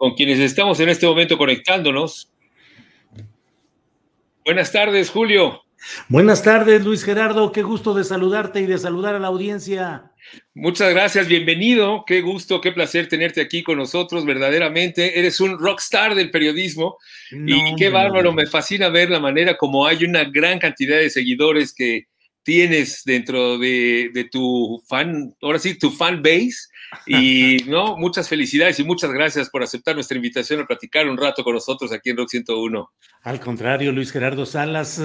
con quienes estamos en este momento conectándonos. Buenas tardes, Julio. Buenas tardes, Luis Gerardo. Qué gusto de saludarte y de saludar a la audiencia. Muchas gracias, bienvenido. Qué gusto, qué placer tenerte aquí con nosotros, verdaderamente. Eres un rockstar del periodismo y qué bárbaro, me fascina ver la manera como hay una gran cantidad de seguidores que tienes dentro de, tu fan, ahora sí, tu fan base. Y no, muchas felicidades y muchas gracias por aceptar nuestra invitación a platicar un rato con nosotros aquí en Rock 101. Al contrario, Luis Gerardo Salas,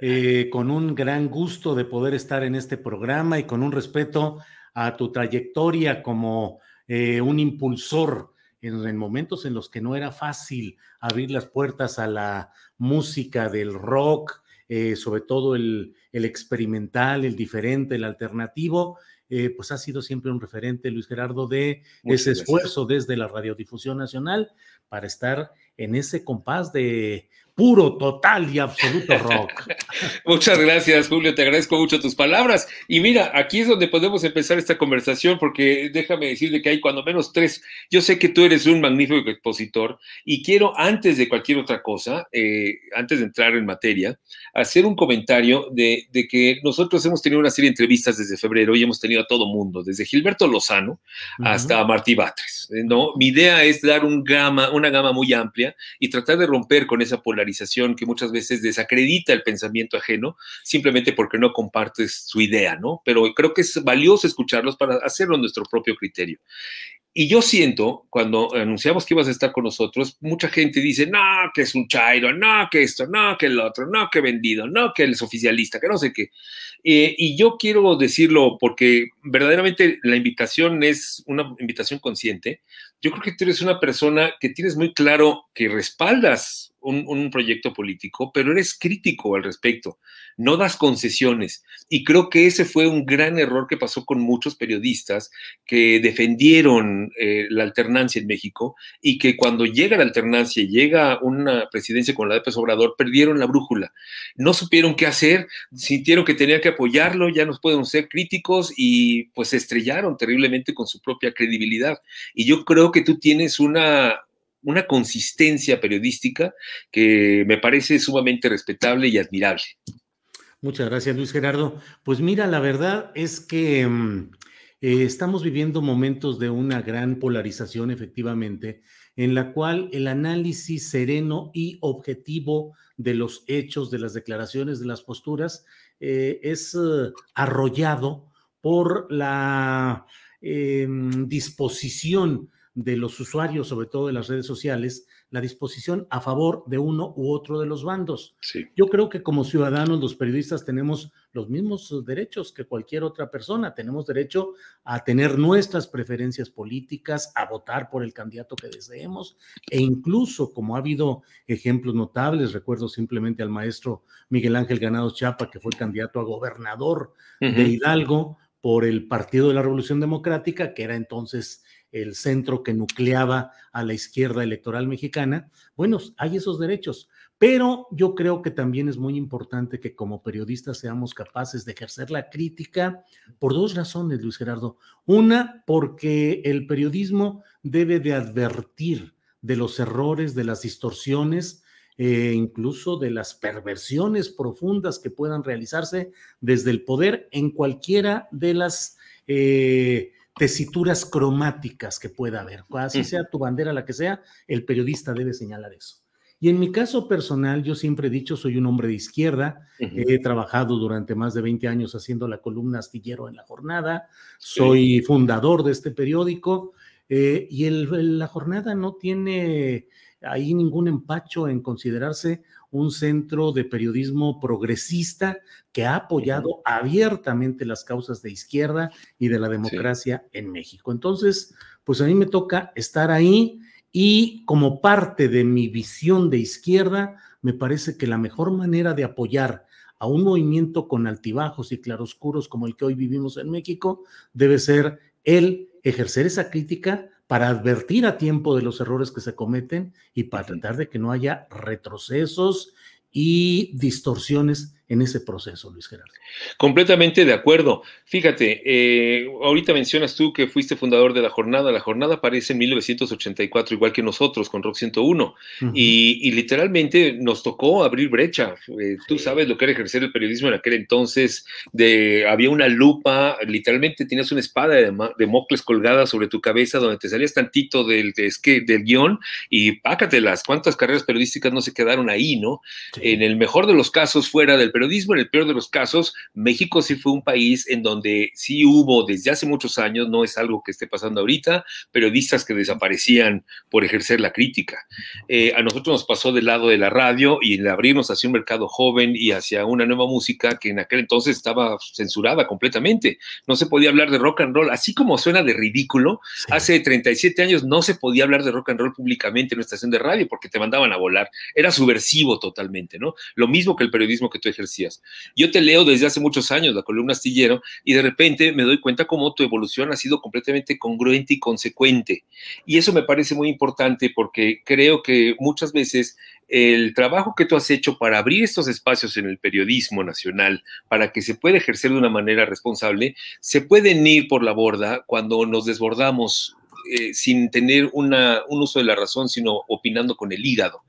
eh, con un gran gusto de poder estar en este programa y con un respeto a tu trayectoria como eh, un impulsor en momentos en los que no era fácil abrir las puertas a la música del rock, eh, sobre todo el, experimental, el diferente, el alternativo, eh, pues ha sido siempre un referente, Luis Gerardo, de ese esfuerzo desde la Radiodifusión Nacional para estar en ese compás de puro, total y absoluto rock. Muchas gracias, Julio, te agradezco mucho tus palabras. Y mira, aquí es donde podemos empezar esta conversación, porque déjame decirle que hay cuando menos tres. Yo sé que tú eres un magnífico expositor y quiero, antes de cualquier otra cosa, eh, antes de entrar en materia, hacer un comentario de, que nosotros hemos tenido una serie de entrevistas desde febrero y hemos tenido a todo mundo, desde Gilberto Lozano hasta Martí Batres. Eh, ¿no? Mi idea es dar un gama, una gama muy amplia y tratar de romper con esa polaridad que muchas veces desacredita el pensamiento ajeno simplemente porque no compartes su idea, ¿no? Pero creo que es valioso escucharlos para hacerlo en nuestro propio criterio. Y yo siento, cuando anunciamos que ibas a estar con nosotros, mucha gente dice, no, que es un chairo, no, que esto, no, que el otro, no, que vendido, no, que él es oficialista, que no sé qué. Eh, y yo quiero decirlo porque verdaderamente la invitación es una invitación consciente. Yo creo que tú eres una persona que tienes muy claro que respaldas un, proyecto político, pero eres crítico al respecto, no das concesiones. Y creo que ese fue un gran error que pasó con muchos periodistas que defendieron eh, la alternancia en México y que cuando llega la alternancia, llega una presidencia con la de Pérez Obrador, perdieron la brújula, no supieron qué hacer, sintieron que tenían que apoyarlo, ya no pueden ser críticos y pues se estrellaron terriblemente con su propia credibilidad. Y yo creo que tú tienes una, una consistencia periodística que me parece sumamente respetable y admirable. Muchas gracias, Luis Gerardo. Pues mira, la verdad es que mm, eh, estamos viviendo momentos de una gran polarización, efectivamente, en la cual el análisis sereno y objetivo de los hechos, de las declaraciones, de las posturas, eh, es eh, arrollado por la em, disposición de los usuarios, sobre todo de las redes sociales, la disposición a favor de uno u otro de los bandos. Sí. Yo creo que como ciudadanos, los periodistas tenemos los mismos eh, derechos que cualquier otra persona. Tenemos derecho a tener nuestras preferencias políticas, a votar por el candidato que deseemos e incluso, como ha habido ejemplos notables, recuerdo simplemente al maestro Miguel Ángel Ganado Chapa, que fue candidato a gobernador de Hidalgo por el Partido de la Revolución Democrática, que era entonces el centro que nucleaba a la izquierda electoral mexicana. Bueno, hay esos derechos, pero yo creo que también es muy importante que como periodistas seamos capaces de ejercer la crítica por dos razones, Luis Gerardo. Una, porque el periodismo debe de advertir de los errores, de las distorsiones, e incluso de las perversiones profundas que puedan realizarse desde el poder en cualquiera de las eh, tesituras cromáticas que pueda haber. Así sea tu bandera, la que sea, el periodista debe señalar eso. Y en mi caso personal, yo siempre he dicho, soy un hombre de izquierda, he trabajado durante más de 20 años haciendo la columna astillero en la jornada, soy fundador de este periódico eh, y la jornada no tiene ahí ningún empacho en considerarse un centro de periodismo progresista que ha apoyado abiertamente las causas de izquierda y de la democracia en México. Entonces, pues a mí me toca estar ahí y como parte de mi visión de izquierda, me parece que la mejor manera de apoyar a un movimiento con altibajos y claroscuros como el que hoy vivimos en México debe ser el ejercer esa crítica para advertir a tiempo de los errores que se cometen y para tratar de que no haya retrocesos y distorsiones en ese proceso, Luis Gerardo. Completamente de acuerdo. Fíjate, eh, ahorita mencionas tú que fuiste fundador de La Jornada. La Jornada aparece en 1984, igual que nosotros, con Rock 101. y, literalmente nos tocó abrir brecha. Eh, tú sabes lo que era ejercer el periodismo en aquel entonces. De, había una lupa, literalmente tenías una espada de, de mocles colgada sobre tu cabeza donde te salías tantito del, del guión y pácatelas. ¿Cuántas carreras periodísticas no se quedaron ahí, no? En el mejor de los casos, fuera del periodismo, en el peor de los casos, México sí fue un país en donde sí hubo desde hace muchos años, no es algo que esté pasando ahorita, periodistas que desaparecían por ejercer la crítica. Eh, a nosotros nos pasó del lado de la radio y el abrirnos hacia un mercado joven y hacia una nueva música que en aquel entonces estaba censurada completamente. No se podía hablar de rock and roll, así como suena de ridículo. Hace 37 años no se podía hablar de rock and roll públicamente en una estación de radio porque te mandaban a volar. Era subversivo totalmente, ¿no? Lo mismo que el periodismo que tú ejerces yo te leo desde hace muchos años la columna astillero y de repente me doy cuenta cómo tu evolución ha sido completamente congruente y consecuente. Y eso me parece muy importante porque creo que muchas veces el trabajo que tú has hecho para abrir estos espacios en el periodismo nacional, para que se pueda ejercer de una manera responsable, se pueden ir por la borda cuando nos desbordamos eh, sin tener un uso de la razón, sino opinando con el hígado.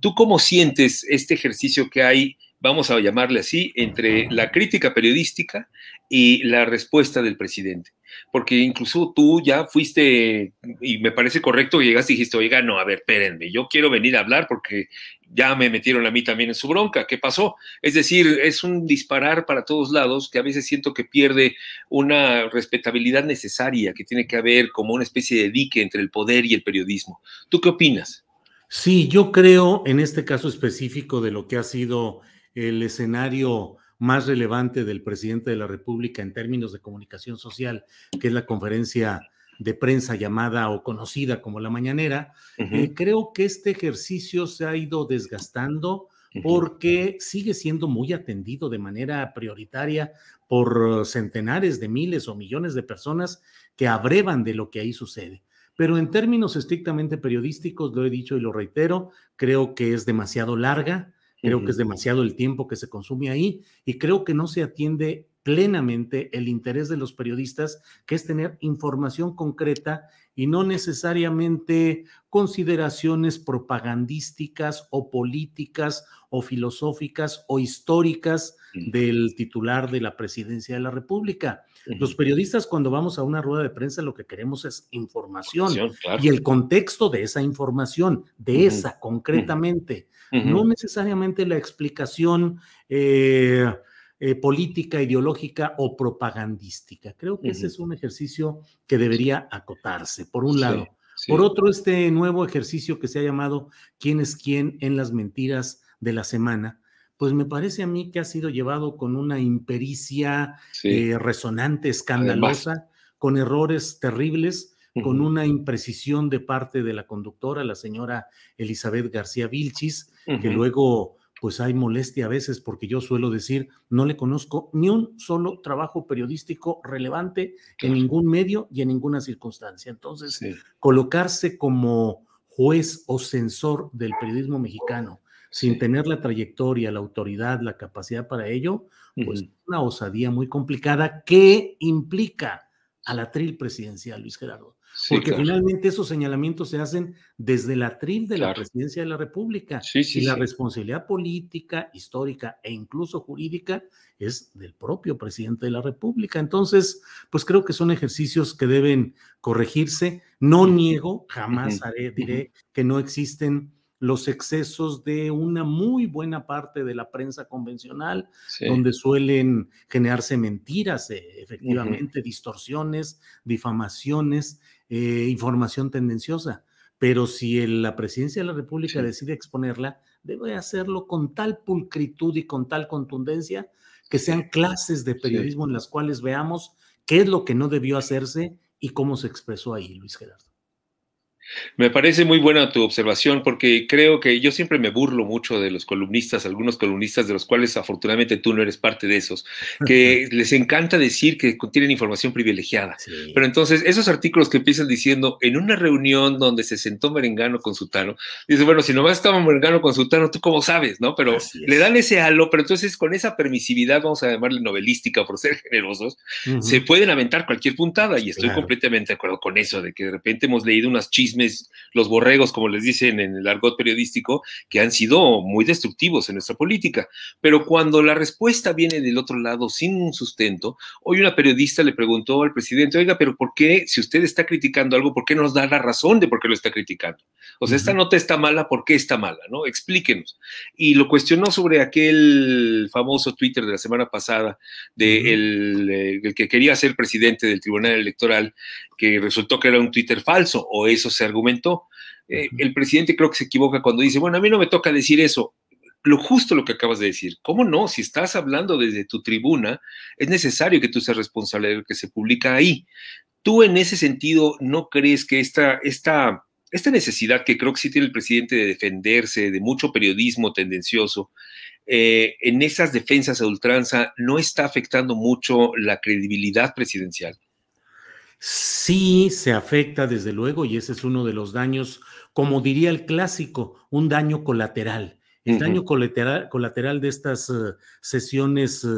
¿Tú cómo sientes este ejercicio que hay vamos a llamarle así, entre la crítica periodística y la respuesta del presidente. Porque incluso tú ya fuiste, y me parece correcto que llegaste y dijiste, oiga, no, a ver, espérenme, yo quiero venir a hablar porque ya me metieron a mí también en su bronca, ¿qué pasó? Es decir, es un disparar para todos lados que a veces siento que pierde una respetabilidad necesaria que tiene que haber como una especie de dique entre el poder y el periodismo. ¿Tú qué opinas? Sí, yo creo en este caso específico de lo que ha sido el escenario más relevante del presidente de la República en términos de comunicación social, que es la conferencia de prensa llamada o conocida como la mañanera, eh, creo que este ejercicio se ha ido desgastando porque sigue siendo muy atendido de manera prioritaria por centenares de miles o millones de personas que abrevan de lo que ahí sucede. Pero en términos estrictamente periodísticos, lo he dicho y lo reitero, creo que es demasiado larga, Creo que es demasiado el tiempo que se consume ahí y creo que no se atiende plenamente el interés de los periodistas, que es tener información concreta y no necesariamente consideraciones propagandísticas o políticas o filosóficas o históricas del titular de la presidencia de la República. Los periodistas cuando vamos a una rueda de prensa lo que queremos es información, y el contexto de esa información, de esa concretamente, no necesariamente la explicación. Eh, eh, política, ideológica o propagandística. Creo que ese es un ejercicio que debería acotarse, por un lado. Por otro, este nuevo ejercicio que se ha llamado ¿Quién es quién en las mentiras de la semana? pues me parece a mí que ha sido llevado con una impericia eh, resonante, escandalosa, con errores terribles, con una imprecisión de parte de la conductora, la señora Elizabeth García Vilchis, que luego pues hay molestia a veces porque yo suelo decir, no le conozco ni un solo trabajo periodístico relevante en ningún medio y en ninguna circunstancia. Entonces, colocarse como juez o censor del periodismo mexicano sin tener la trayectoria, la autoridad, la capacidad para ello, pues es una osadía muy complicada que implica al atril presidencial, Luis Gerardo. Porque finalmente esos señalamientos se hacen desde la atril de la presidencia de la República. y la responsabilidad política, histórica e incluso jurídica es del propio presidente de la República. Entonces, pues creo que son ejercicios que deben corregirse. No niego, jamás haré, diré que no existen los excesos de una muy buena parte de la prensa convencional, donde suelen generarse mentiras, eh, efectivamente, distorsiones, difamaciones, eh, información tendenciosa. Pero si la presidencia de la República decide exponerla, debe hacerlo con tal pulcritud y con tal contundencia que sean clases de periodismo en las cuales veamos qué es lo que no debió hacerse y cómo se expresó ahí Luis Gerardo. Me parece muy buena tu observación porque creo que yo siempre me burlo mucho de los columnistas, algunos columnistas de los cuales afortunadamente tú no eres parte de esos, que les encanta decir que tienen información privilegiada. Pero entonces esos artículos que empiezan diciendo en una reunión donde se sentó Merengano con Sutano, dice, bueno, si nomás estaba Merengano con Sutano, tú cómo sabes, ¿no? Pero le dan ese halo, pero entonces con esa permisividad, vamos a llamarle novelística por ser generosos, se pueden aventar cualquier puntada y estoy completamente de acuerdo con eso, de que de repente hemos leído unas chismes los borregos, como les dicen en el argot periodístico, que han sido muy destructivos en nuestra política. Pero cuando la respuesta viene del otro lado sin un sustento, hoy una periodista le preguntó al presidente, oiga, pero ¿por qué si usted está criticando algo, por qué no nos da la razón de por qué lo está criticando? O sea, esta nota está mala, ¿por qué está mala? ¿No? Explíquenos. Y lo cuestionó sobre aquel famoso Twitter de la semana pasada de eh, el que quería ser presidente del Tribunal Electoral, que resultó que era un Twitter falso, o eso se argumentó. Eh, el presidente creo que se equivoca cuando dice, bueno, a mí no me toca decir eso. Lo justo lo que acabas de decir. ¿Cómo no? Si estás hablando desde tu tribuna, es necesario que tú seas responsable de lo que se publica ahí. ¿Tú en ese sentido no crees que esta, esta, esta necesidad que creo que sí tiene el presidente de defenderse, de mucho periodismo tendencioso, eh, en esas defensas a ultranza no está afectando mucho la credibilidad presidencial? Sí, se afecta desde luego y ese es uno de los daños, como diría el clásico, un daño colateral. El daño colateral, colateral, de estas eh, sesiones eh,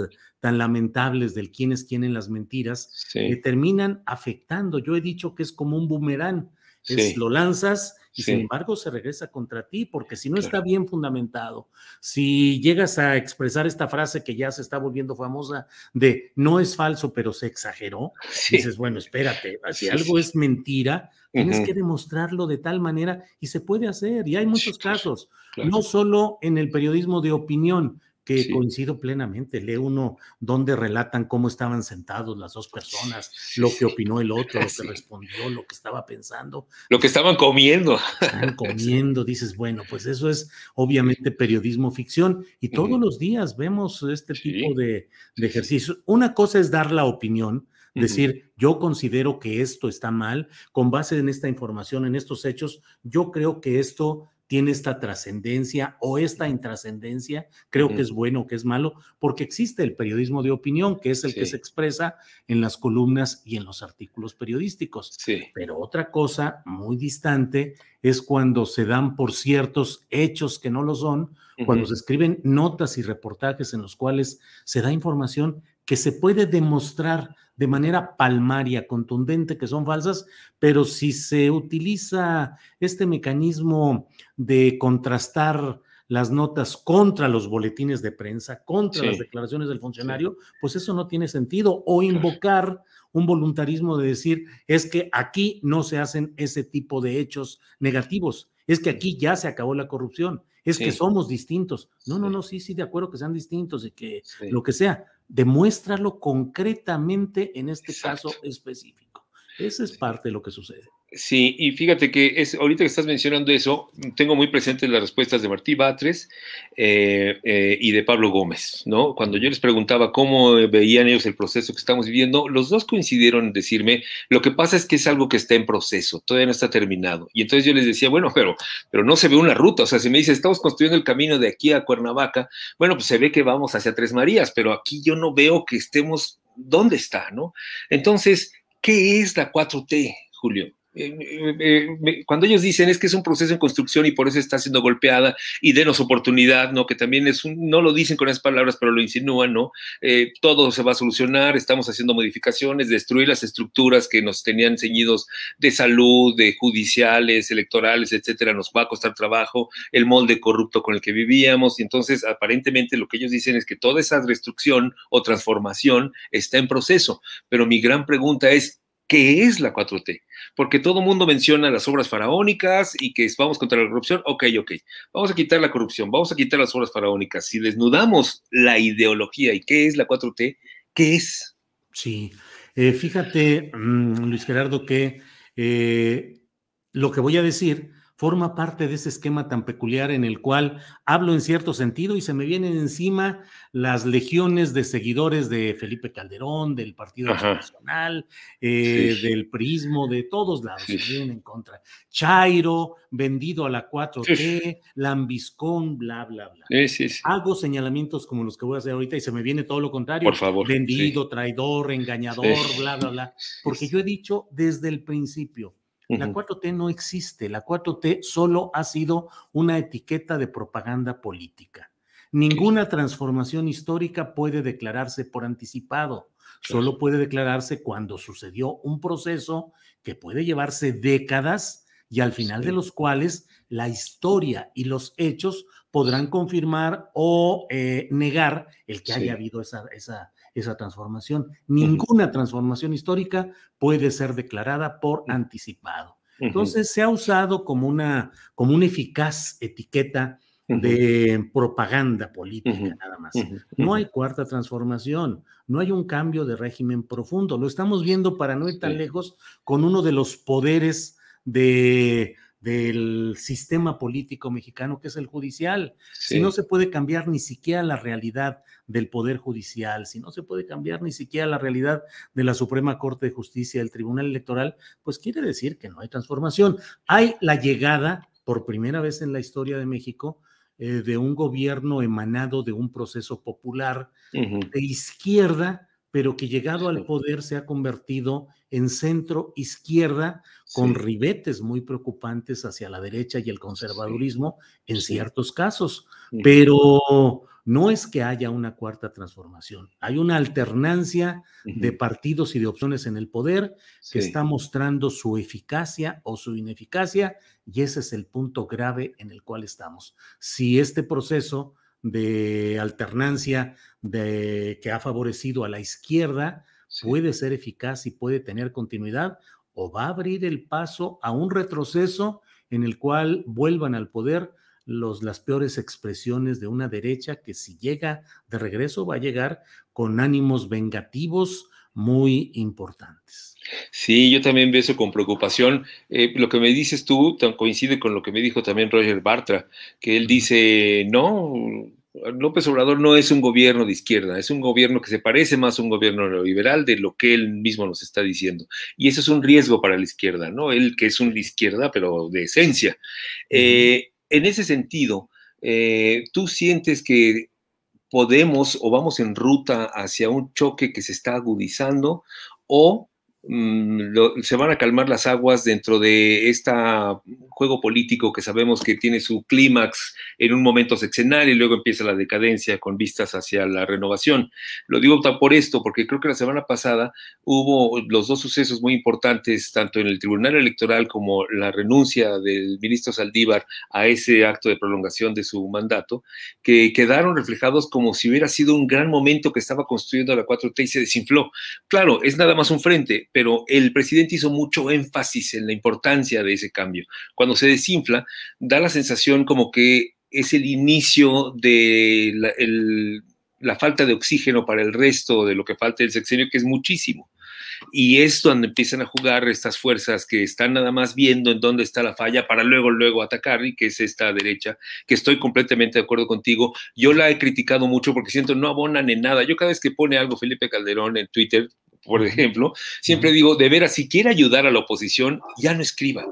tan lamentables del quienes tienen las mentiras, terminan afectando. Yo he dicho que es como un boomerang, lo lanzas y sin embargo se regresa contra ti, porque si no está bien fundamentado, si llegas a expresar esta frase que ya se está volviendo famosa de no es falso, pero se exageró, dices, bueno, espérate, si algo es mentira, tienes que demostrarlo de tal manera y se puede hacer, y hay muchos casos, no solo en el periodismo de opinión, que coincido plenamente. Lee uno donde relatan cómo estaban sentados las dos personas, lo que opinó el otro, lo que respondió, lo que estaba pensando. Lo que estaban comiendo. Estaban comiendo, dices, bueno, pues eso es obviamente periodismo ficción y todos los días vemos este tipo de, ejercicio. Una cosa es dar la opinión, decir, yo considero que esto está mal, con base en esta información, en estos hechos, yo creo que esto tiene esta trascendencia o esta intrascendencia, creo que es bueno o que es malo, porque existe el periodismo de opinión, que es el que se expresa en las columnas y en los artículos periodísticos. Pero otra cosa muy distante es cuando se dan por ciertos hechos que no lo son, cuando se escriben notas y reportajes en los cuales se da información que se puede demostrar de manera palmaria, contundente, que son falsas, pero si se utiliza este mecanismo de contrastar las notas contra los boletines de prensa, contra las declaraciones del funcionario, pues eso no tiene sentido. O invocar un voluntarismo de decir, es que aquí no se hacen ese tipo de hechos negativos es que aquí ya se acabó la corrupción, es que somos distintos. No, no, no, sí, sí, de acuerdo que sean distintos y que lo que sea, demuéstralo concretamente en este caso específico. Esa es parte de lo que sucede. Sí, y fíjate que es, ahorita que estás mencionando eso, tengo muy presentes las respuestas de Martí Batres eh, eh, y de Pablo Gómez, ¿no? Cuando yo les preguntaba cómo veían ellos el proceso que estamos viviendo, los dos coincidieron en decirme, lo que pasa es que es algo que está en proceso, todavía no está terminado. Y entonces yo les decía, bueno, pero, pero no se ve una ruta, o sea, si me dice, estamos construyendo el camino de aquí a Cuernavaca, bueno, pues se ve que vamos hacia Tres Marías, pero aquí yo no veo que estemos, ¿dónde está, no? Entonces, ¿qué es la 4T, Julio? Eh, eh, eh, cuando ellos dicen es que es un proceso en construcción y por eso está siendo golpeada y denos oportunidad, ¿no? Que también es un, no lo dicen con esas palabras, pero lo insinúan, ¿no? todo se va a solucionar, estamos haciendo modificaciones, destruir las estructuras que nos tenían ceñidos de salud, de judiciales, electorales, etcétera, nos va a costar trabajo, el molde corrupto con el que vivíamos. Y entonces, aparentemente, lo que ellos dicen es que toda esa destrucción o transformación está en proceso. Pero mi gran pregunta es, qué es la 4T, porque todo el mundo menciona las obras faraónicas y que vamos contra la corrupción, ok, ok, vamos a quitar la corrupción, vamos a quitar las obras faraónicas, si desnudamos la ideología y qué es la 4T, ¿qué es? Sí, eh, fíjate, mm, Luis Gerardo, que eh, lo que voy a decir forma parte de ese esquema tan peculiar en el cual hablo en cierto sentido y se me vienen encima las legiones de seguidores de Felipe Calderón, del Partido Nacional, eh, del Prismo, de todos lados se vienen en contra. Chairo, vendido a la 4T, Lambiscón, bla, bla, bla. Hago señalamientos como los que voy a hacer ahorita y se me viene todo lo contrario. Por favor. Vendido, traidor, engañador, bla, bla, bla. Porque yo he dicho desde el principio la 4T no existe, la 4T solo ha sido una etiqueta de propaganda política. Ninguna transformación histórica puede declararse por anticipado, solo puede declararse cuando sucedió un proceso que puede llevarse décadas y al final de los cuales la historia y los hechos podrán confirmar o eh, negar el que haya habido esa, esa, esa transformación. Ninguna transformación histórica puede ser declarada por anticipado. Entonces se ha usado como una, como una eficaz etiqueta de propaganda política nada más. No hay cuarta transformación, no hay un cambio de régimen profundo. Lo estamos viendo para no ir tan lejos con uno de los poderes de del sistema político mexicano, que es el judicial. Si no se puede cambiar ni siquiera la realidad del Poder Judicial, si no se puede cambiar ni siquiera la realidad de la Suprema Corte de Justicia, del Tribunal Electoral, pues quiere decir que no hay transformación. Hay la llegada, por primera vez en la historia de México, eh, de un gobierno emanado de un proceso popular de izquierda pero que llegado al poder se ha convertido en centro izquierda con ribetes muy preocupantes hacia la derecha y el conservadurismo en ciertos casos. Pero no es que haya una cuarta transformación, hay una alternancia de partidos y de opciones en el poder que está mostrando su eficacia o su ineficacia y ese es el punto grave en el cual estamos. Si este proceso de alternancia de, que ha favorecido a la izquierda puede ser eficaz y puede tener continuidad o va a abrir el paso a un retroceso en el cual vuelvan al poder los, las peores expresiones de una derecha que si llega de regreso va a llegar con ánimos vengativos muy importantes. Sí, yo también veo eso con preocupación. Eh, lo que me dices tú coincide con lo que me dijo también Roger Bartra, que él dice, no, López Obrador no es un gobierno de izquierda, es un gobierno que se parece más a un gobierno neoliberal de lo que él mismo nos está diciendo. Y eso es un riesgo para la izquierda, ¿no? Él que es un de izquierda, pero de esencia. Eh, en ese sentido, eh, ¿tú sientes que podemos o vamos en ruta hacia un choque que se está agudizando o Mm, se van a calmar las aguas dentro de este juego político que sabemos que tiene su clímax en un momento seccional y luego empieza la decadencia con vistas hacia la renovación. Lo digo por esto, porque creo que la semana pasada hubo los dos sucesos muy importantes, tanto en el Tribunal Electoral como la renuncia del ministro Saldívar a ese acto de prolongación de su mandato, que quedaron reflejados como si hubiera sido un gran momento que estaba construyendo la 4T y se desinfló. Claro, es nada más un frente, pero el presidente hizo mucho énfasis en la importancia de ese cambio. Cuando se desinfla, da la sensación como que es el inicio de la, falta de oxígeno para el resto de lo que falta del sexenio, que es muchísimo. Y es donde empiezan a jugar estas fuerzas que están nada más viendo en dónde está la falla para luego, luego atacar, y que es esta derecha, que estoy completamente de acuerdo contigo. Yo la he criticado mucho porque siento no abonan en nada. Yo cada vez que pone algo Felipe Calderón en Twitter, por ejemplo, siempre digo, de veras, si quiere ayudar a la oposición, ya no escriba.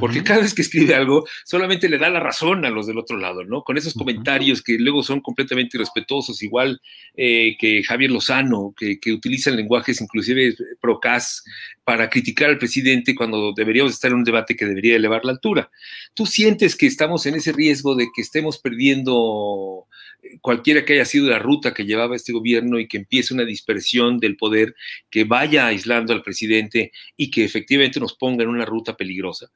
Porque cada vez que escribe algo, solamente le da la razón a los del otro lado, ¿no? Con esos comentarios que luego son completamente irrespetuosos, igual eh, que Javier Lozano, que, que utilizan lenguajes inclusive procas para criticar al presidente cuando deberíamos estar en un debate que debería elevar la altura. ¿Tú sientes que estamos en ese riesgo de que estemos perdiendo cualquiera que haya sido la ruta que llevaba este gobierno y que empiece una dispersión del poder que vaya aislando al presidente y que efectivamente nos ponga en una ruta peligrosa?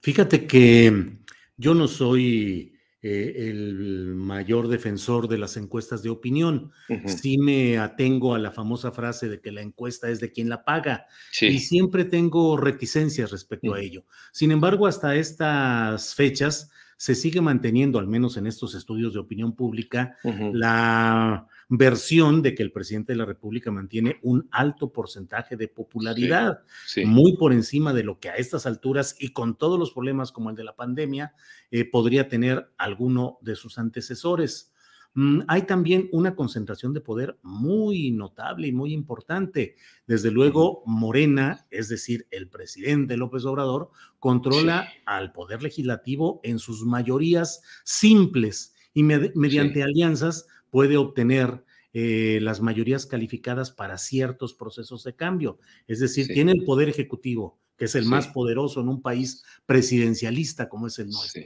Fíjate que mm, yo no soy eh, el mayor defensor de las encuestas de opinión. Sí me atengo a la famosa frase de que la encuesta es de quien la paga. Y siempre tengo reticencias respecto a ello. Sin embargo, hasta estas fechas, se sigue manteniendo, al menos en estos estudios de opinión pública, la versión de que el presidente de la República mantiene un alto porcentaje de popularidad, muy por encima de lo que a estas alturas y con todos los problemas como el de la pandemia eh, podría tener alguno de sus antecesores. Mm, hay también una concentración de poder muy notable y muy importante. Desde luego, Morena, es decir, el presidente López Obrador, controla al poder legislativo en sus mayorías simples y mediante alianzas puede obtener eh, las mayorías calificadas para ciertos procesos de cambio. Es decir, tiene el poder ejecutivo, que es el más poderoso en un país presidencialista como es el nuestro.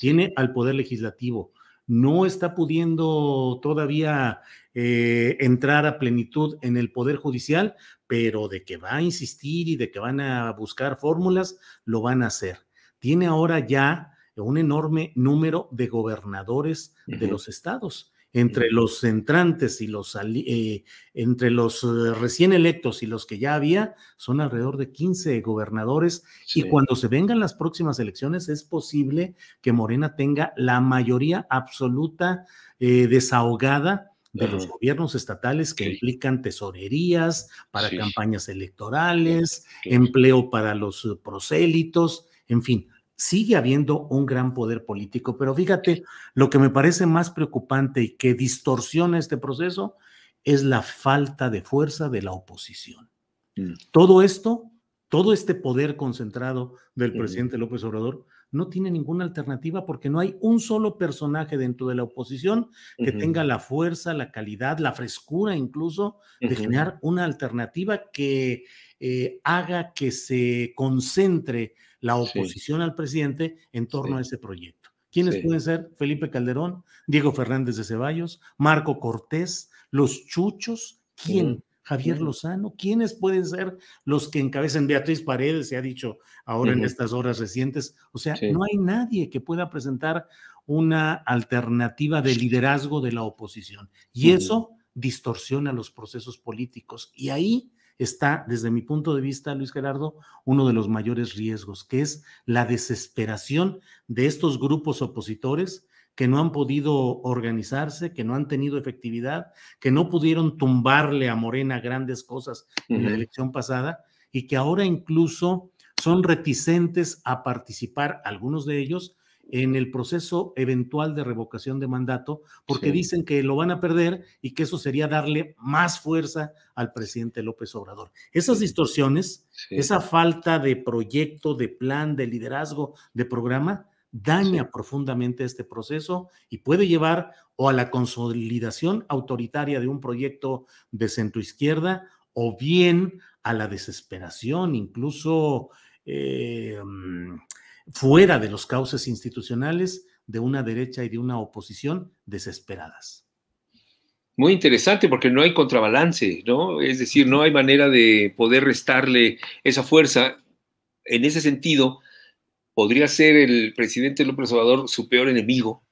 Tiene al poder legislativo, no está pudiendo todavía eh, entrar a plenitud en el Poder Judicial, pero de que va a insistir y de que van a buscar fórmulas, lo van a hacer. Tiene ahora ya un enorme número de gobernadores de los estados entre los entrantes y los, eh, entre los eh, recién electos y los que ya había, son alrededor de 15 gobernadores y cuando se vengan las próximas elecciones es posible que Morena tenga la mayoría absoluta eh, desahogada de los gobiernos estatales que implican tesorerías para campañas electorales, empleo para los prosélitos, en fin, sigue habiendo un gran poder político, pero fíjate, lo que me parece más preocupante y que distorsiona este proceso es la falta de fuerza de la oposición. Mm. Todo esto, todo este poder concentrado del presidente López Obrador no tiene ninguna alternativa porque no hay un solo personaje dentro de la oposición que tenga la fuerza, la calidad, la frescura incluso de generar una alternativa que eh, haga que se concentre la oposición al presidente en torno a ese proyecto. ¿Quiénes pueden ser? Felipe Calderón, Diego Fernández de Ceballos, Marco Cortés, los Chuchos, ¿quién? Mm, Javier mm. Lozano, ¿quiénes pueden ser los que encabecen? Beatriz Paredes se ha dicho ahora en estas horas recientes. O sea, no hay nadie que pueda presentar una alternativa de liderazgo de la oposición. Y eso distorsiona los procesos políticos. Y ahí está, desde mi punto de vista, Luis Gerardo, uno de los mayores riesgos, que es la desesperación de estos grupos opositores que no han podido organizarse, que no han tenido efectividad, que no pudieron tumbarle a Morena grandes cosas en la elección pasada y que ahora incluso son reticentes a participar, algunos de ellos, en el proceso eventual de revocación de mandato, porque dicen que lo van a perder y que eso sería darle más fuerza al presidente López Obrador. Esas distorsiones, esa falta de proyecto, de plan, de liderazgo, de programa, daña profundamente este proceso y puede llevar o a la consolidación autoritaria de un proyecto de centroizquierda o bien a la desesperación, incluso eh, fuera de los cauces institucionales de una derecha y de una oposición desesperadas. Muy interesante porque no hay contrabalance, ¿no? Es decir, no hay manera de poder restarle esa fuerza. En ese sentido, podría ser el presidente López Obrador su peor enemigo.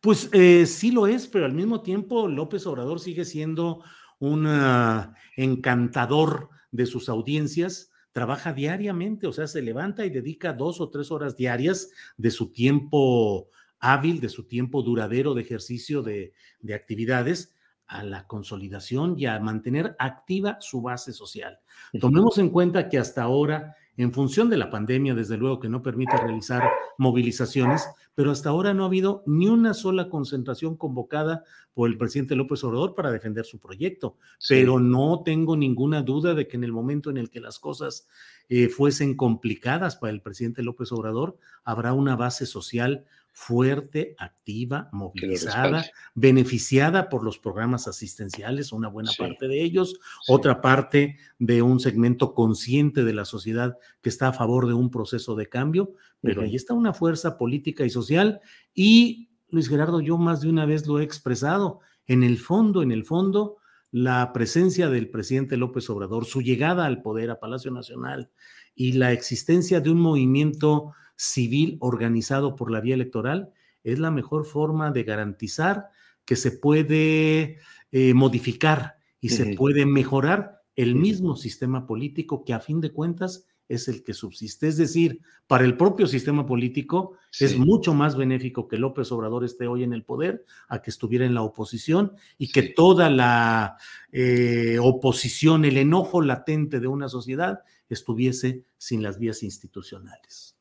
Pues eh, sí lo es, pero al mismo tiempo López Obrador sigue siendo un ah, encantador de sus audiencias, trabaja diariamente, o sea, se levanta y dedica dos o tres horas diarias de su tiempo hábil, de su tiempo duradero de ejercicio de, de actividades a la consolidación y a mantener activa su base social. Tomemos en cuenta que hasta ahora en función de la pandemia, desde luego que no permite realizar movilizaciones, pero hasta ahora no ha habido ni una sola concentración convocada por el presidente López Obrador para defender su proyecto. Pero no tengo ninguna duda de que en el momento en el que las cosas eh, fuesen complicadas para el presidente López Obrador, habrá una base social fuerte, activa, movilizada, beneficiada por los programas asistenciales, una buena parte de ellos, otra parte de un segmento consciente de la sociedad que está a favor de un proceso de cambio, pero ahí está una fuerza política y social y Luis Gerardo, yo más de una vez lo he expresado, en el fondo, en el fondo, la presencia del presidente López Obrador, su llegada al poder a Palacio Nacional y la existencia de un movimiento civil organizado por la vía electoral es la mejor forma de garantizar que se puede eh, modificar y se puede mejorar el mismo sistema político que a fin de cuentas es el que subsiste. Es decir, para el propio sistema político es mucho más benéfico que López Obrador esté hoy en el poder a que estuviera en la oposición y que toda la eh, oposición, el enojo latente de una sociedad estuviese sin las vías institucionales.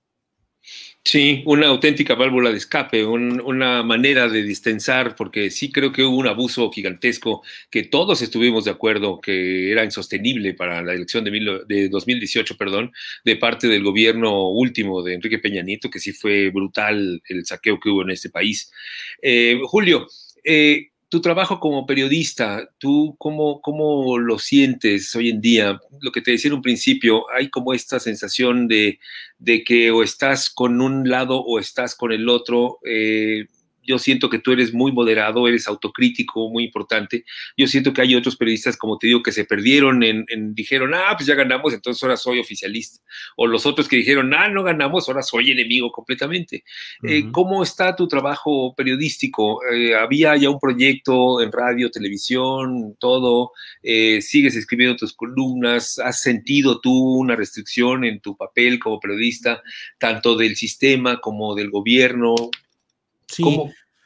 Sí, una auténtica válvula de escape, una manera de distensar, porque sí creo que hubo un abuso gigantesco que todos estuvimos de acuerdo que era insostenible para la elección de, de 2018, perdón, de parte del gobierno último de Enrique Peña Nieto, que sí fue brutal el saqueo que hubo en este país. Eh, Julio, eh, tu trabajo como periodista, ¿tú cómo, cómo lo sientes hoy en día? Lo que te decía en un principio, hay como esta sensación de, de que o estás con un lado o estás con el otro. Eh, yo siento que tú eres muy moderado, eres autocrítico, muy importante. Yo siento que hay otros periodistas, como te digo, que se perdieron en, dijeron, ah, pues ya ganamos, entonces ahora soy oficialista. O los otros que dijeron, ah, no ganamos, ahora soy enemigo completamente. Eh, ¿Cómo está tu trabajo periodístico? Eh, ¿Había ya un proyecto en radio, televisión, todo? Eh, ¿Sigues escribiendo tus columnas? ¿Has sentido tú una restricción en tu papel como periodista, tanto del sistema como del gobierno? Sí.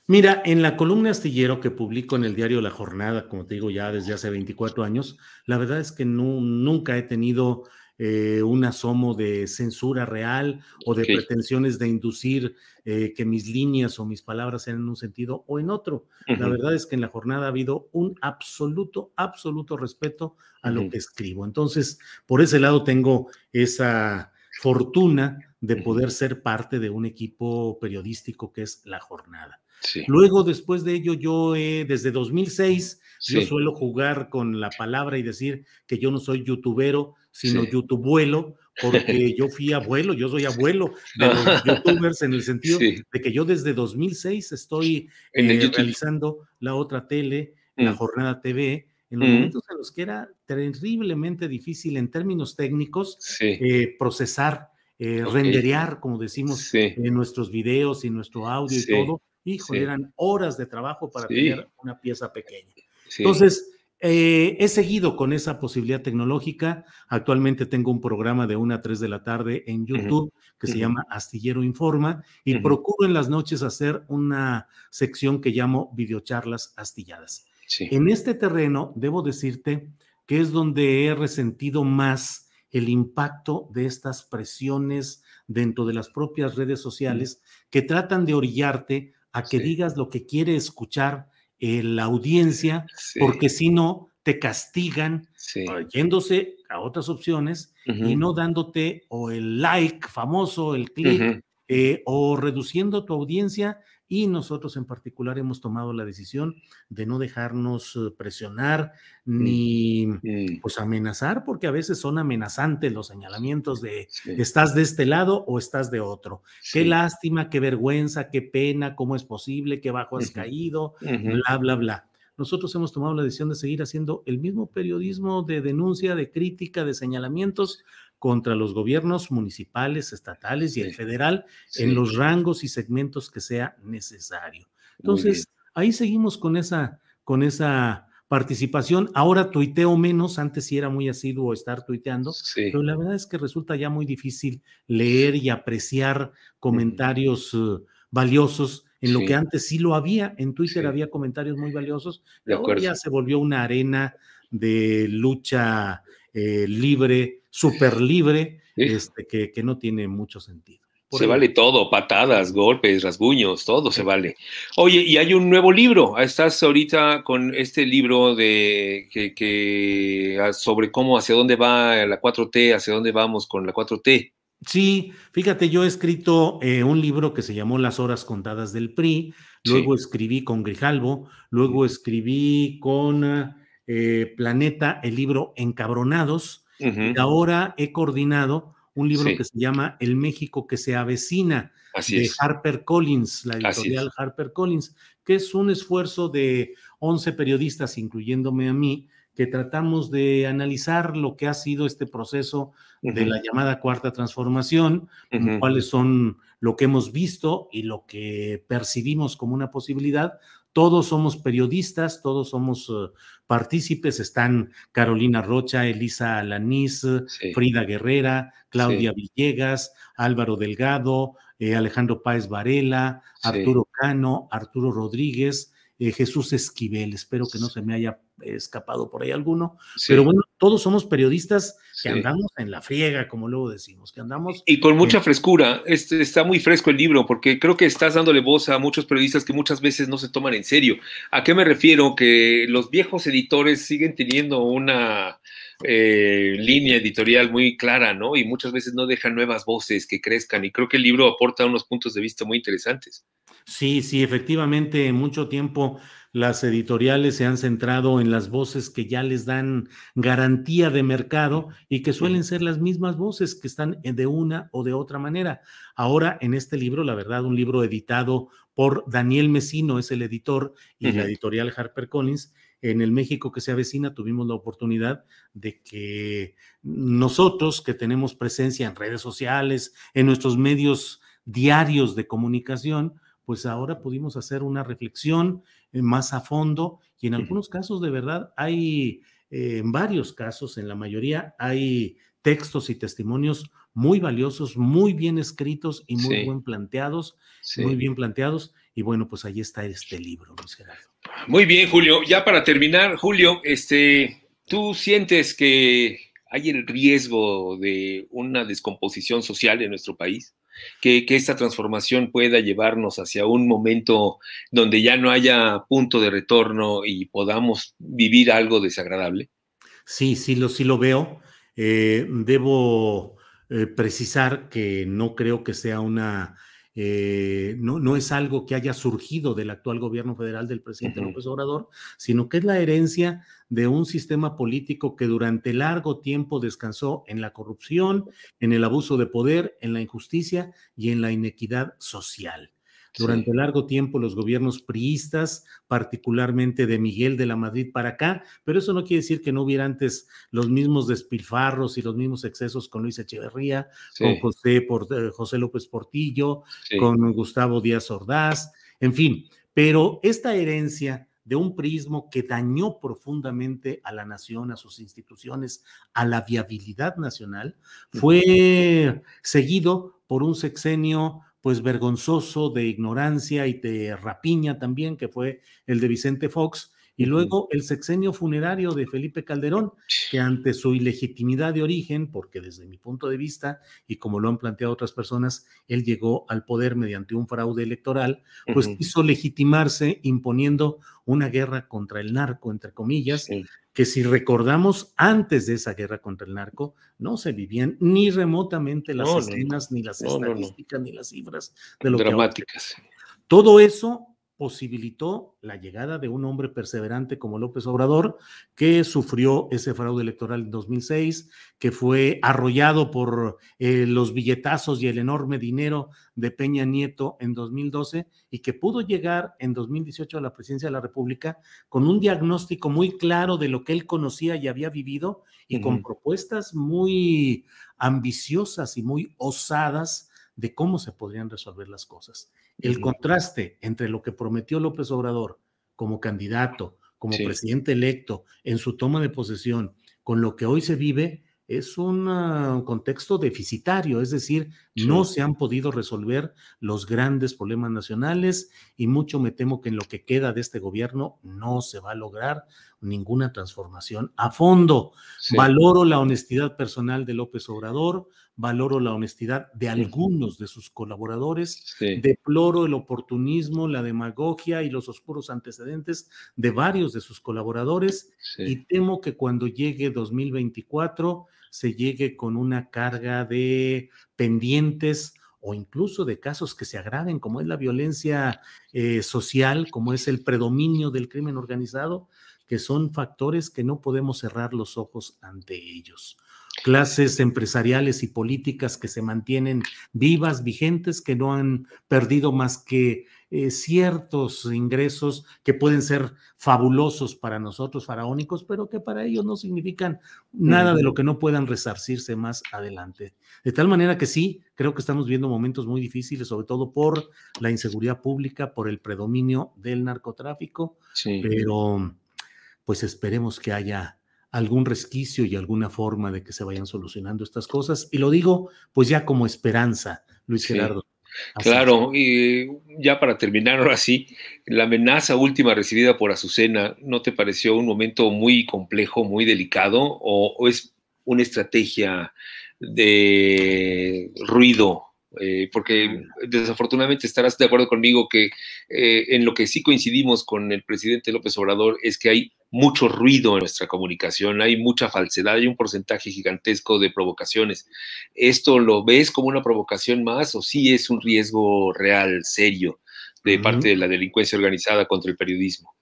Mira, en la columna astillero que publico en el diario La Jornada, como te digo ya desde hace 24 años, la verdad es que no, nunca he tenido eh, un asomo de censura real o de pretensiones de inducir eh, que mis líneas o mis palabras sean en un sentido o en otro. La verdad es que en la jornada ha habido un absoluto, absoluto respeto a lo que escribo. Entonces, por ese lado tengo esa fortuna de poder ser parte de un equipo periodístico que es La Jornada. Luego, después de ello, yo desde 2006, yo suelo jugar con la palabra y decir que yo no soy youtubero, sino youtubuelo, porque yo fui abuelo, yo soy abuelo de los youtubers en el sentido de que yo desde 2006 estoy eh, utilizando la otra tele, la mm. Jornada TV, en los mm. momentos en los que era terriblemente difícil en términos técnicos eh, procesar eh, renderear, como decimos, en nuestros videos y nuestro audio y todo. hijo eran horas de trabajo para tener una pieza pequeña. Entonces, eh, he seguido con esa posibilidad tecnológica. Actualmente tengo un programa de una a 3 de la tarde en YouTube que se llama Astillero Informa y procuro en las noches hacer una sección que llamo videocharlas astilladas. En este terreno, debo decirte que es donde he resentido más el impacto de estas presiones dentro de las propias redes sociales que tratan de orillarte a que digas lo que quiere escuchar eh, la audiencia, porque si no, te castigan yéndose a otras opciones y no dándote o el like famoso, el clic, eh, o reduciendo tu audiencia y nosotros en particular hemos tomado la decisión de no dejarnos eh, presionar ni mm, mm. pues amenazar, porque a veces son amenazantes los señalamientos de estás de este lado o estás de otro. Qué lástima, qué vergüenza, qué pena, cómo es posible, qué bajo has caído, bla, bla, bla nosotros hemos tomado la decisión de seguir haciendo el mismo periodismo de denuncia, de crítica, de señalamientos, contra los gobiernos municipales, estatales y el federal en los rangos y segmentos que sea necesario. Entonces, ahí seguimos con esa, con esa participación. Ahora tuiteo menos, antes sí era muy asiduo estar tuiteando, pero la verdad es que resulta ya muy difícil leer y apreciar comentarios eh, valiosos en lo que antes sí lo había. En Twitter había comentarios muy valiosos. pero Ya se volvió una arena de lucha eh, libre, súper libre, este, que, no tiene mucho sentido. se vale todo, patadas, golpes, rasguños, todo se vale. Oye, y hay un nuevo libro. Estás ahorita con este libro de que, ah, sobre cómo, hacia dónde va la 4T, hacia dónde vamos con la 4T. Sí, fíjate, yo he escrito eh, un libro que se llamó Las horas contadas del PRI, luego escribí con Grijalvo, luego escribí con ah, eh, Planeta, el libro Encabronados, y ahora he coordinado un libro que se llama El México que se avecina, de Harper Collins, la editorial Harper Collins, que es un esfuerzo de 11 periodistas, incluyéndome a mí, que tratamos de analizar lo que ha sido este proceso de la llamada cuarta transformación, cuáles son lo que hemos visto y lo que percibimos como una posibilidad todos somos periodistas, todos somos eh, partícipes. Están Carolina Rocha, Elisa Alaniz, Frida Guerrera, Claudia Villegas, Álvaro Delgado, eh, Alejandro Páez Varela, Arturo Cano, Arturo Rodríguez, eh, Jesús Esquivel, espero que no se me haya escapado por ahí alguno, pero bueno, todos somos periodistas que andamos en la friega, como luego decimos, que andamos... Y con mucha frescura, este, está muy fresco el libro, porque creo que estás dándole voz a muchos periodistas que muchas veces no se toman en serio. ¿A qué me refiero? Que los viejos editores siguen teniendo una eh, línea editorial muy clara, ¿no? Y muchas veces no deja nuevas voces que crezcan. Y creo que el libro aporta unos puntos de vista muy interesantes. Sí, sí, efectivamente, mucho tiempo las editoriales se han centrado en las voces que ya les dan garantía de mercado y que suelen ser las mismas voces que están de una o de otra manera. Ahora, en este libro, la verdad, un libro editado por Daniel Mesino, es el editor, y la editorial HarperCollins, en el México que se avecina tuvimos la oportunidad de que nosotros que tenemos presencia en redes sociales, en nuestros medios diarios de comunicación, pues ahora pudimos hacer una reflexión eh, más a fondo y en algunos casos de verdad hay, eh, en varios casos, en la mayoría hay textos y testimonios muy valiosos, muy bien escritos y muy bien planteados, muy bien planteados. Y bueno, pues ahí está este libro, Luis Gerardo. Muy bien, Julio. Ya para terminar, Julio, este, ¿tú sientes que hay el riesgo de una descomposición social en nuestro país? Que, esta transformación pueda llevarnos hacia un momento donde ya no haya punto de retorno y podamos vivir algo desagradable? Sí, sí lo, sí lo veo. Eh, debo eh, precisar que no creo que sea una eh, no, no, es algo que haya surgido del actual gobierno federal del presidente López Obrador, sino que es la herencia de un sistema político que durante largo tiempo descansó en la corrupción, en el abuso de poder, en la injusticia y en la inequidad social. Durante largo tiempo los gobiernos priistas, particularmente de Miguel de la Madrid para acá, pero eso no quiere decir que no hubiera antes los mismos despilfarros y los mismos excesos con Luis Echeverría, con eh, José, López Portillo, con Gustavo Díaz Ordaz, en fin. Pero esta herencia de un prismo que dañó profundamente a la nación, a sus instituciones, a la viabilidad nacional, fue seguido por un sexenio pues vergonzoso de ignorancia y de rapiña también, que fue el de Vicente Fox, y luego el sexenio funerario de Felipe Calderón, que ante su ilegitimidad de origen, porque desde mi punto de vista, y como lo han planteado otras personas, él llegó al poder mediante un fraude electoral, pues quiso legitimarse imponiendo una guerra contra el narco, entre comillas, que si recordamos antes de esa guerra contra el narco, no se vivían ni remotamente las escenas, ni las estadísticas, ni las cifras de lo Dramáticas. Todo eso posibilitó la llegada de un hombre perseverante como López Obrador, que sufrió ese fraude electoral en 2006, que fue arrollado por eh, los billetazos y el enorme dinero de Peña Nieto en 2012 y que pudo llegar en 2018 a la presidencia de la República con un diagnóstico muy claro de lo que él conocía y había vivido y con propuestas muy ambiciosas y muy osadas de cómo se podrían resolver las cosas. El contraste entre lo que prometió López Obrador como candidato, como presidente electo, en su toma de posesión, con lo que hoy se vive, es un contexto deficitario, es decir, no se han podido resolver los grandes problemas nacionales y mucho me temo que en lo que queda de este gobierno no se va a lograr ninguna transformación a fondo. Valoro la honestidad personal de López Obrador, valoro la honestidad de algunos de sus colaboradores, deploro el oportunismo, la demagogia y los oscuros antecedentes de varios de sus colaboradores y temo que cuando llegue 2024 se llegue con una carga de pendientes o incluso de casos que se agraven, como es la violencia eh, social, como es el predominio del crimen organizado, que son factores que no podemos cerrar los ojos ante ellos. Clases empresariales y políticas que se mantienen vivas, vigentes, que no han perdido más que eh, ciertos ingresos que pueden ser fabulosos para nosotros, faraónicos, pero que para ellos no significan nada de lo que no puedan resarcirse más adelante. De tal manera que sí, creo que estamos viendo momentos muy difíciles, sobre todo por la inseguridad pública, por el predominio del narcotráfico, pero pues esperemos que haya algún resquicio y alguna forma de que se vayan solucionando estas cosas. Y lo digo pues ya como esperanza, Luis Gerardo. Claro, y ya para terminar ahora sí, la amenaza última recibida por Azucena, ¿no te pareció un momento muy complejo, muy delicado o, es una estrategia de ruido eh, porque mm. desafortunadamente estarás de acuerdo conmigo que eh, en lo que sí coincidimos con el presidente López Obrador es que hay mucho ruido en nuestra comunicación, hay mucha falsedad, y un porcentaje gigantesco de provocaciones. ¿Esto lo ves como una provocación más o sí es un riesgo real, serio, de parte de la delincuencia organizada contra el periodismo?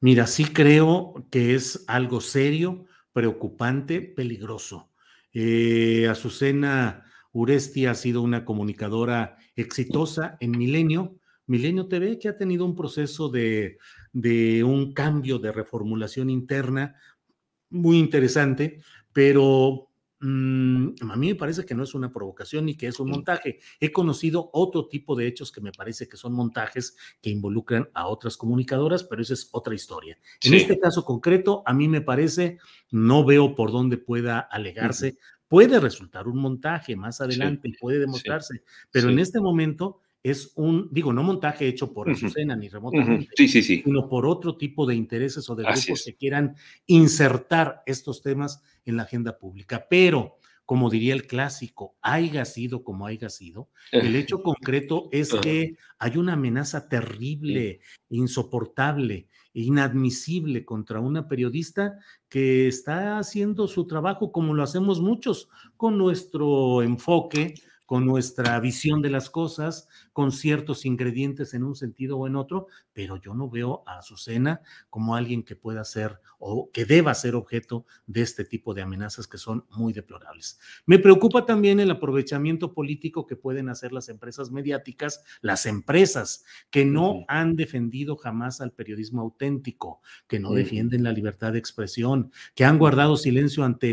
Mira, sí creo que es algo serio, preocupante, peligroso. Eh, Azucena Uresti ha sido una comunicadora exitosa en Milenio, Milenio TV, que ha tenido un proceso de de un cambio de reformulación interna muy interesante, pero mm, a mí me parece que no es una provocación ni que es un montaje. He conocido otro tipo de hechos que me parece que son montajes que involucran a otras comunicadoras, pero esa es otra historia. En este caso concreto, a mí me parece, no veo por dónde pueda alegarse. Puede resultar un montaje más adelante puede demostrarse, pero en este momento es un, digo, no montaje hecho por Azucena ni remotamente, sino por otro tipo de intereses o de grupos que quieran insertar estos temas en la agenda pública. Pero, como diría el clásico, haya sido como haya sido, el eh. hecho concreto es que hay una amenaza terrible, insoportable, e inadmisible contra una periodista que está haciendo su trabajo como lo hacemos muchos, con nuestro enfoque, con nuestra visión de las cosas, con ciertos ingredientes en un sentido o en otro, pero yo no veo a Azucena como alguien que pueda ser o que deba ser objeto de este tipo de amenazas que son muy deplorables. Me preocupa también el aprovechamiento político que pueden hacer las empresas mediáticas, las empresas que no han defendido jamás al periodismo auténtico, que no defienden la libertad de expresión, que han guardado silencio ante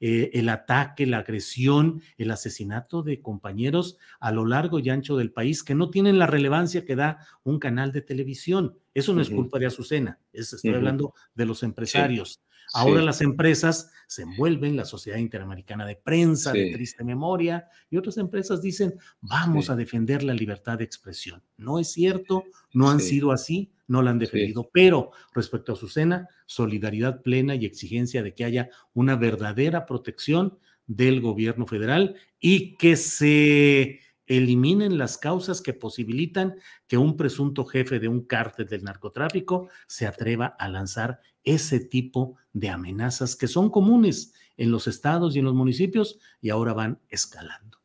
eh, el ataque, la agresión, el asesinato de compañeros a lo largo y ancho del país que no tienen la relevancia que da un canal de televisión. Eso no es culpa de Azucena, estoy hablando de los empresarios. Ahora las empresas se envuelven, la Sociedad Interamericana de Prensa, de triste memoria, y otras empresas dicen, vamos a defender la libertad de expresión. No es cierto, no han sido así, no la han defendido. Pero respecto a Azucena, solidaridad plena y exigencia de que haya una verdadera protección del gobierno federal y que se eliminen las causas que posibilitan que un presunto jefe de un cártel del narcotráfico se atreva a lanzar ese tipo de amenazas que son comunes en los estados y en los municipios y ahora van escalando.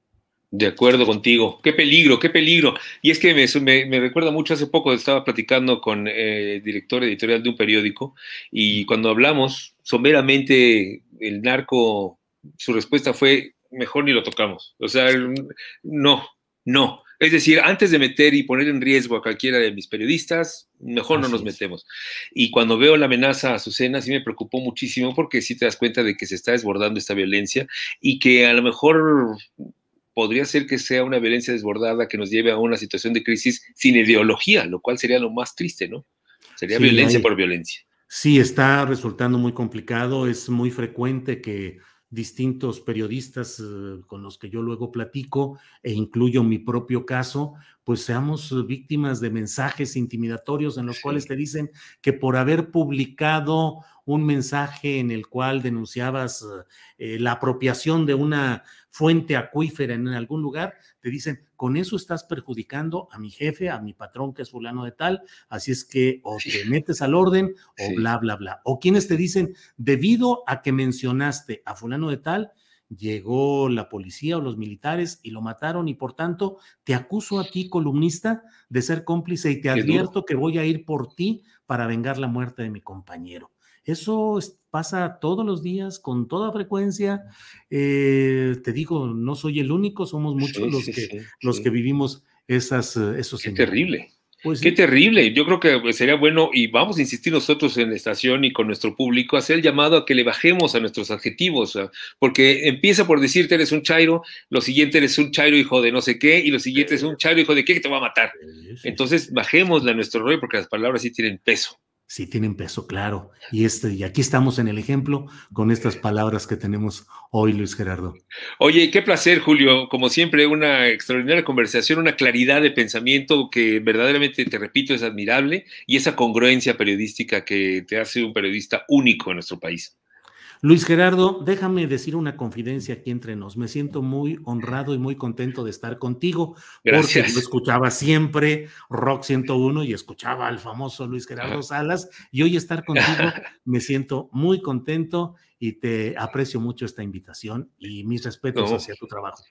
De acuerdo contigo. Qué peligro, qué peligro. Y es que me, recuerda mucho, hace poco estaba platicando con eh, el director editorial de un periódico y cuando hablamos someramente el narco, su respuesta fue mejor ni lo tocamos. O sea, no, no. Es decir, antes de meter y poner en riesgo a cualquiera de mis periodistas, mejor no nos metemos. Y cuando veo la amenaza a Azucena, sí me preocupó muchísimo porque sí te das cuenta de que se está desbordando esta violencia y que a lo mejor podría ser que sea una violencia desbordada que nos lleve a una situación de crisis sin ideología, lo cual sería lo más triste, ¿no? Sería violencia por violencia. Sí, está resultando muy complicado, es muy frecuente que distintos periodistas eh, con los que yo luego platico e incluyo mi propio caso, pues seamos eh, víctimas de mensajes intimidatorios en los cuales te dicen que por haber publicado un mensaje en el cual denunciabas eh, la apropiación de una fuente acuífera en algún lugar, te dicen, con eso estás perjudicando a mi jefe, a mi patrón que es fulano de tal, así es que o te metes al orden o bla, bla, bla. O quienes te dicen, debido a que mencionaste a fulano de tal, llegó la policía o los militares y lo mataron y por tanto te acuso a ti, columnista, de ser cómplice y te advierto que voy a ir por ti para vengar la muerte de mi compañero. Eso pasa todos los días, con toda frecuencia. Eh, te digo, no soy el único, somos muchos los, que, los que vivimos esas, eh, esos... Qué terrible. Pues qué terrible. Yo creo que sería bueno, y vamos a insistir nosotros en la estación y con nuestro público, hacer el llamado a que le bajemos a nuestros adjetivos, ah, porque empieza por decirte eres un chairo, lo siguiente eres un chairo hijo de no sé qué, y lo siguiente es un eh. chairo hijo de qué que te va a matar. Entonces, bajémosle a nuestro rollo porque las palabras sí tienen peso si tienen peso, claro. Y, este, y aquí estamos en el ejemplo con estas palabras que tenemos hoy, Luis Gerardo. Oye, qué placer, Julio. Como siempre, una extraordinaria conversación, una claridad de pensamiento que verdaderamente, te repito, es admirable y esa congruencia periodística que te hace un periodista único en nuestro país. Luis Gerardo, déjame decir una confidencia aquí entre nos. Me siento muy honrado y muy contento de estar contigo, porque lo escuchaba siempre Rock 101 y escuchaba al famoso Luis Gerardo Salas. Y hoy estar contigo me siento muy contento y te aprecio mucho esta invitación y mis respetos hacia tu trabajo.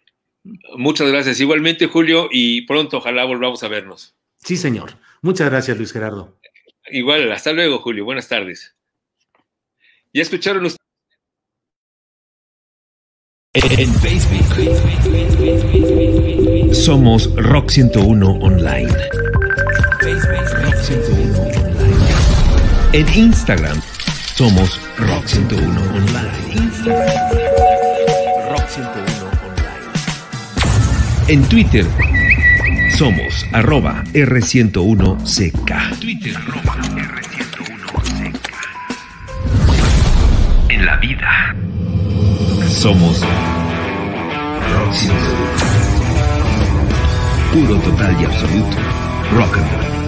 Muchas gracias. Igualmente, Julio, y pronto ojalá volvamos a vernos. Sí, señor. Muchas gracias, Luis Gerardo. Igual, hasta luego, Julio. Buenas tardes. Ya escucharon ustedes. En Facebook. Somos Rock 101 Online. En Instagram. Somos Rock 101 Online. En Twitter. Somos arroba r 101 R101CK. En la vida. Somos Rock Puro, total y absoluto. Rock and roll.